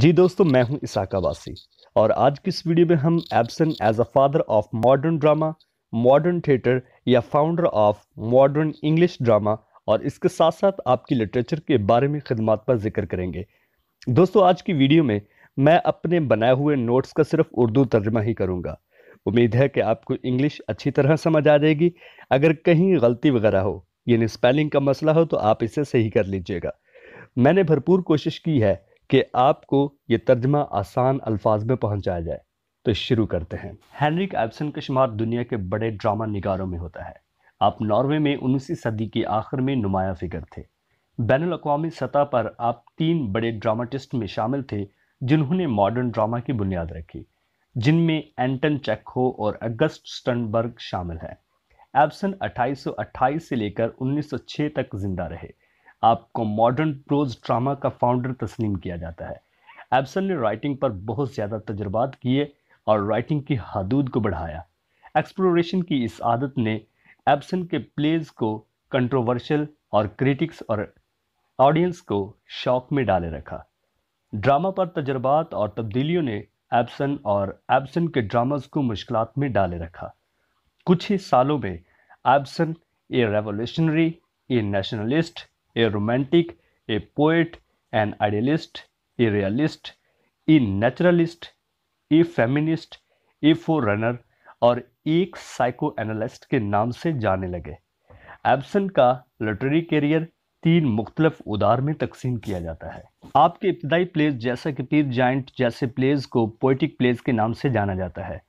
जी दोस्तों मैं हूं इसाका वासी और आज की इस वीडियो में हम Ibsen as a father of modern drama modern theatre या founder of modern English drama और इसके साथ साथ आपकी लिटरेचर के बारे में खदमात पर जिक्र करेंगे दोस्तों आज की वीडियो में मैं अपने बनाए हुए नोट्स का सिर्फ उर्दू तर्जमा ही करूँगा उम्मीद है कि आपको इंग्लिश अच्छी तरह समझ आ जाएगी अगर कहीं गलती वगैरह हो यानी स्पेलिंग का मसला हो तो आप इसे सही कर लीजिएगा मैंने भरपूर कोशिश की है कि आपको ये तर्जमा आसान अल्फाज में पहुंचाया जाए तो शुरू करते हैं हैंनरिक एब्सन का शुमार दुनिया के बड़े ड्रामा निगारों में होता है आप नॉर्वे में उन्नीसवीं सदी के आखिर में नुमाया फिगर थे बैन अवी सतह पर आप तीन बड़े ड्रामाटिस्ट में शामिल थे जिन्होंने मॉडर्न ड्रामा की बुनियाद रखी जिनमें एंटन चेखो और अगस्त स्टनबर्ग शामिल हैं एब्सन 2828 से लेकर 1906 तक जिंदा रहे आपको मॉडर्न प्रोज ड्रामा का फाउंडर तस्लीम किया जाता है एब्सन ने राइटिंग पर बहुत ज़्यादा तजर्बात किए और राइटिंग की हदूद को बढ़ाया एक्सप्लोरेशन की इस आदत ने एब्सन के प्लेज को कंट्रोवर्शियल और क्रिटिक्स और ऑडियंस को शौक में डाले रखा ड्रामा पर तजर्बात और तब्दीलियों ने एब्सन और एब्सन के ड्रामाज को मुश्किल में डाले रखा कुछ ही सालों में Ibsen a revolutionary a nationalist a romantic, a poet, an idealist, a realist, a naturalist, a feminist, a forerunner और एक साइको एनालिस्ट के नाम से जाने लगे एब्सन का लिटरेरी करियर तीन मुख्तलफ उदार में तकसीम किया जाता है आपके इब्तदाई प्लेस जैसा कि पीर जाइंट जैसे प्लेज को पोइटिक प्लेज के नाम से जाना जाता है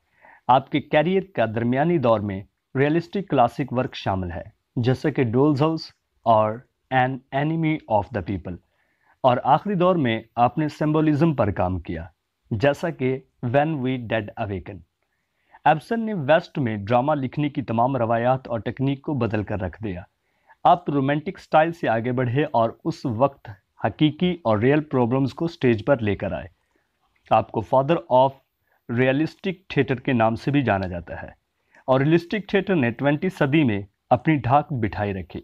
आपके कैरियर का दरमियानी दौर में रियलिस्टिक क्लासिक वर्क शामिल है जैसे कि डोल्स हाउस और an enemy of the people और आखिरी दौर में आपने सिम्बोलिज्म पर काम किया जैसा कि when we dead awaken Ibsen ने वेस्ट में ड्रामा लिखने की तमाम रवायात और टेक्निक को बदल कर रख दिया आप रोमांटिक स्टाइल से आगे बढ़े और उस वक्त हकीकी और रियल प्रॉब्लम्स को स्टेज पर लेकर आए आपको फादर ऑफ रियलिस्टिक थिएटर के नाम से भी जाना जाता है और रियलिस्टिक थिएटर ने ट्वेंटी सदी में अपनी ढाक बिठाई रखी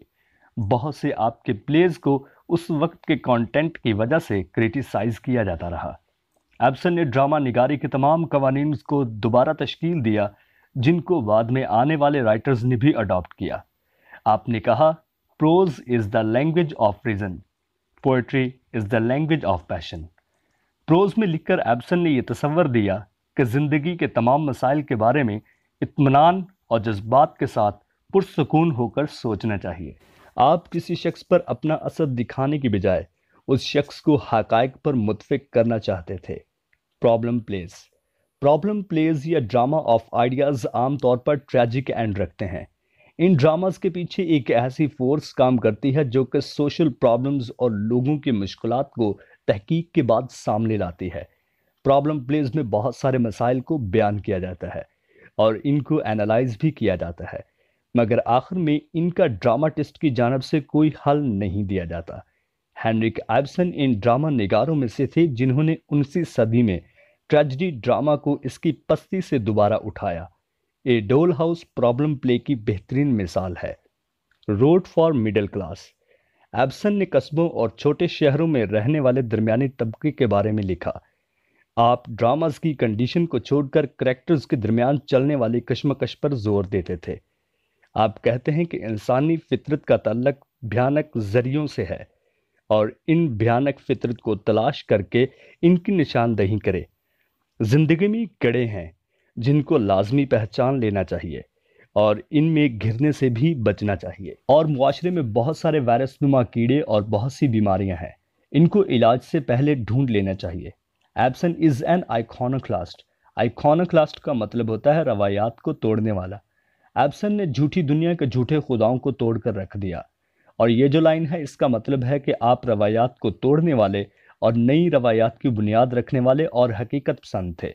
बहुत से आपके प्लेज को उस वक्त के कंटेंट की वजह से क्रिटिसाइज किया जाता रहा एब्सन ने ड्रामा निगारी के तमाम कवानी को दोबारा तश्कील दिया जिनको बाद में आने वाले राइटर्स ने भी अडॉप्ट किया आपने कहा prose is the language of reason poetry is the language of passion prose में लिखकर एब्सन ने यह तस्वर दिया कि ज़िंदगी के तमाम मसाइल के बारे में इतमान और जज्बात के साथ पुरसकून होकर सोचना चाहिए आप किसी शख्स पर अपना असर दिखाने की बजाय उस शख्स को हक पर मुतफिक करना चाहते थे प्रॉब्लम प्लेस प्रॉब्लम प्लेस या ड्रामा ऑफ आइडियाज़ आमतौर पर ट्रेजिक एंड रखते हैं इन ड्रामास के पीछे एक ऐसी फोर्स काम करती है जो कि सोशल प्रॉब्लम्स और लोगों की मुश्किल को तहकीक के बाद सामने लाती है प्रॉब्लम प्लेज में बहुत सारे मसाइल को बयान किया जाता है और इनको एनालाइज भी किया जाता है मगर आखिर में इनका ड्रामा टिस्ट की जानब से कोई हल नहीं दिया जाता हैनरिक एबसन इन ड्रामा निगारों में से थे जिन्होंने उनसी सदी में ट्रेजडी ड्रामा को इसकी पस्ती से दोबारा उठाया ए डोल हाउस प्रॉब्लम प्ले की बेहतरीन मिसाल है road for middle class Ibsen ने कस्बों और छोटे शहरों में रहने वाले दरमिया तबके के बारे में लिखा आप ड्रामाज की कंडीशन को छोड़कर करेक्टर्स के दरमियान चलने वाली कश्मकश पर जोर देते थे आप कहते हैं कि इंसानी फितरत का तल्लक भयानक जरियों से है और इन भयानक फितरत को तलाश करके इनकी निशानदही करें ज़िंदगी में कड़े हैं जिनको लाजमी पहचान लेना चाहिए और इनमें घिरने से भी बचना चाहिए और मुआरे में बहुत सारे वायरस नुमा कीड़े और बहुत सी बीमारियां हैं इनको इलाज से पहले ढूंढ लेना चाहिए Ibsen is an iconoclast iconoclast का मतलब होता है रवायात को तोड़ने वाला एब्सन ने झूठी दुनिया के झूठे खुदाओं को तोड़ कर रख दिया और ये जो लाइन है इसका मतलब है कि आप रवायात को तोड़ने वाले और नई रवायात की बुनियाद रखने वाले और हकीकत पसंद थे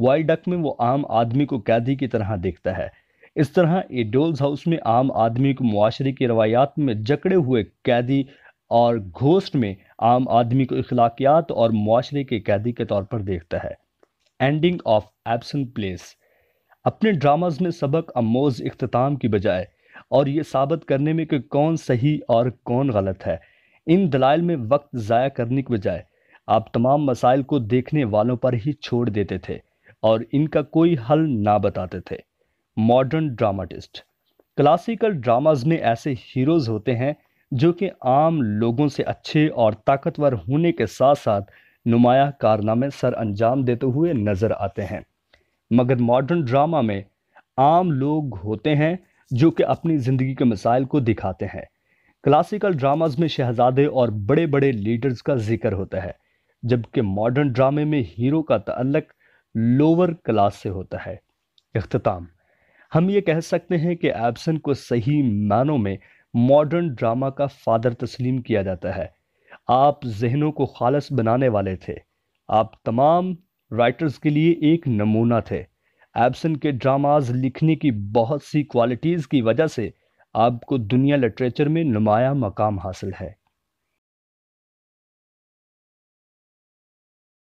वाइल्ड डक में वो आम आदमी को कैदी की तरह देखता है इस तरह एडोल्स हाउस में आम आदमी को मुआरे की रवायात में जकड़े हुए कैदी और घोस्ट में आम आदमी को इखलाकियात और मुआरे के कैदी के तौर पर देखता है एंडिंग ऑफ एबसन प्लेस अपने ड्रामाज में सबक आमोज अख्ताम की बजाय और ये साबित करने में कि कौन सही और कौन गलत है इन दलाइल में वक्त ज़ाया करने के बजाय आप तमाम मसाइल को देखने वालों पर ही छोड़ देते थे और इनका कोई हल ना बताते थे मॉडर्न ड्रामाटिस्ट क्लासिकल ड्रामाज में ऐसे हीरोज़ होते हैं जो कि आम लोगों से अच्छे और ताकतवर होने के साथ साथ नुमाया कारनामे सर अंजाम देते हुए नज़र आते हैं मगर मॉडर्न ड्रामा में आम लोग होते हैं जो कि अपनी ज़िंदगी के मसाइल को दिखाते हैं क्लासिकल ड्रामाज में शहजादे और बड़े बड़े लीडर्स का जिक्र होता है जबकि मॉडर्न ड्रामे में हीरो का तल्लक लोअर क्लास से होता है अख्ताम हम ये कह सकते हैं कि एब्सन को सही मानों में मॉडर्न ड्रामा का फादर तस्लीम किया जाता है आप जहनों को खालस बनाने वाले थे आप तमाम राइटर्स के लिए एक नमूना थे एब्सन के ड्रामाज लिखने की बहुत सी क्वालिटीज़ की वजह से आपको दुनिया लिटरेचर में नुमाया मकाम हासिल है